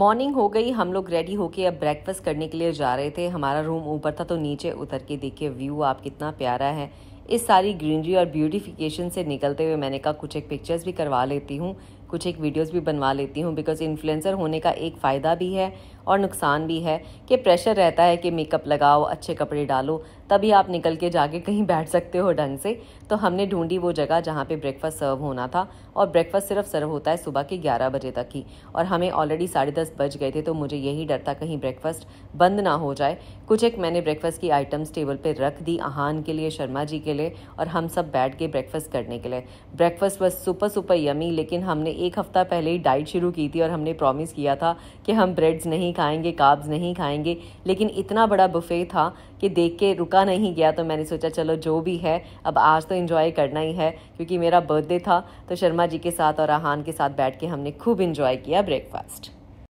morning हो गई हम लोग रेडी होके अब ब्रेकफास्ट करने के लिए जा रहे थे हमारा रूम ऊपर था तो नीचे उतर के देखिए व्यू आप कितना प्यारा है इस सारी ग्रीनरी और ब्यूटिफिकेशन से निकलते हुए मैंने कहा कुछ एक पिक्चर्स भी करवा लेती हूँ कुछ एक वीडियोस भी बनवा लेती हूँ बिकॉज इन्फ्लुएंसर होने का एक फ़ायदा भी है और नुकसान भी है कि प्रेशर रहता है कि मेकअप लगाओ अच्छे कपड़े डालो तभी आप निकल के जाके कहीं बैठ सकते हो ढंग से तो हमने ढूंढी वो जगह जहाँ पे ब्रेकफास्ट सर्व होना था और ब्रेकफास्ट सिर्फ सर्व होता है सुबह के ग्यारह बजे तक ही और हमें ऑलरेडी साढ़े दस बज गए थे तो मुझे यही डर था कहीं ब्रेकफास्ट बंद ना हो जाए कुछ एक मैंने ब्रेकफास्ट की आइटम्स टेबल पर रख दी आहान के लिए शर्मा जी के लिए और हम सब बैठ के ब्रेकफास्ट करने के लिए ब्रेकफास्ट बस सुपर सुपर यमी लेकिन हमने एक हफ़्ता पहले ही डाइट शुरू की थी और हमने प्रॉमिस किया था कि हम ब्रेड्स नहीं खाएंगे काब्स नहीं खाएंगे लेकिन इतना बड़ा बुफे था कि देख के रुका नहीं गया तो मैंने सोचा चलो जो भी है अब आज तो इन्जॉय करना ही है क्योंकि मेरा बर्थडे था तो शर्मा जी के साथ और आहान के साथ बैठ के हमने खूब इन्जॉय किया ब्रेकफास्ट